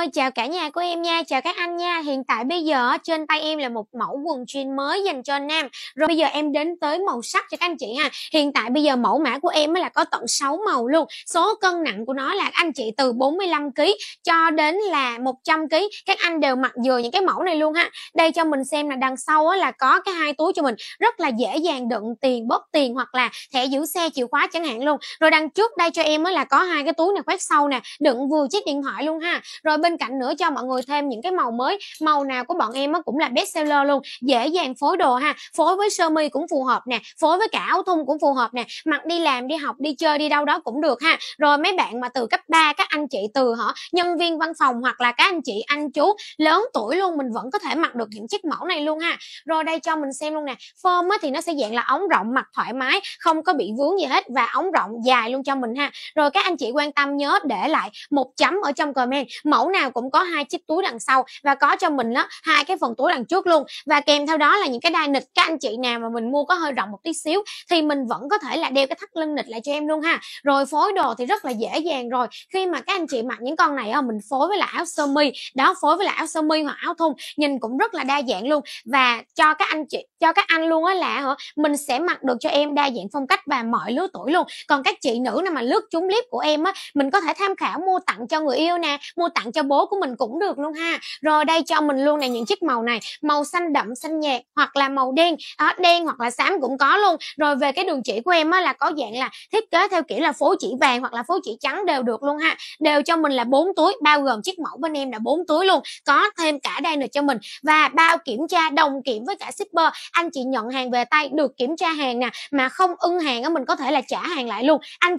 Ôi chào cả nhà của em nha, chào các anh nha Hiện tại bây giờ trên tay em là một mẫu quần jean mới dành cho nam Rồi bây giờ em đến tới màu sắc cho các anh chị ha Hiện tại bây giờ mẫu mã của em là có tận 6 màu luôn Số cân nặng của nó là anh chị từ 45kg cho đến là 100kg Các anh đều mặc vừa những cái mẫu này luôn ha Đây cho mình xem là đằng sau là có cái hai túi cho mình Rất là dễ dàng đựng tiền, bóp tiền hoặc là thẻ giữ xe chìa khóa chẳng hạn luôn Rồi đằng trước đây cho em là có hai cái túi này khoét sau nè Đựng vừa chiếc điện thoại luôn ha Rồi bên bên cạnh nữa cho mọi người thêm những cái màu mới màu nào của bọn em cũng là best seller luôn dễ dàng phối đồ ha phối với sơ mi cũng phù hợp nè phối với cả áo thun cũng phù hợp nè mặc đi làm đi học đi chơi đi đâu đó cũng được ha rồi mấy bạn mà từ cấp 3 các anh chị từ họ nhân viên văn phòng hoặc là các anh chị anh chú lớn tuổi luôn mình vẫn có thể mặc được những chiếc mẫu này luôn ha rồi đây cho mình xem luôn nè form á, thì nó sẽ dạng là ống rộng mặc thoải mái không có bị vướng gì hết và ống rộng dài luôn cho mình ha rồi các anh chị quan tâm nhớ để lại một chấm ở trong comment mẫu nào nào cũng có hai chiếc túi đằng sau và có cho mình đó hai cái phần túi đằng trước luôn và kèm theo đó là những cái đai nịch các anh chị nào mà mình mua có hơi rộng một tí xíu thì mình vẫn có thể là đeo cái thắt lưng nịch lại cho em luôn ha rồi phối đồ thì rất là dễ dàng rồi khi mà các anh chị mặc những con này mình phối với là áo sơ mi đó phối với là áo sơ mi hoặc áo thun nhìn cũng rất là đa dạng luôn và cho các anh chị cho các anh luôn á là hả mình sẽ mặc được cho em đa dạng phong cách và mọi lứa tuổi luôn còn các chị nữ nào mà lướt chúng clip của em á mình có thể tham khảo mua tặng cho người yêu nè mua tặng cho bố của mình cũng được luôn ha rồi đây cho mình luôn này những chiếc màu này màu xanh đậm xanh nhạt hoặc là màu đen à, đen hoặc là xám cũng có luôn rồi về cái đường chỉ của em á là có dạng là thiết kế theo kiểu là phố chỉ vàng hoặc là phố chỉ trắng đều được luôn ha đều cho mình là bốn túi bao gồm chiếc mẫu bên em là bốn túi luôn có thêm cả đây nữa cho mình và bao kiểm tra đồng kiểm với cả shipper anh chị nhận hàng về tay được kiểm tra hàng nè mà không ưng hàng á mình có thể là trả hàng lại luôn anh chị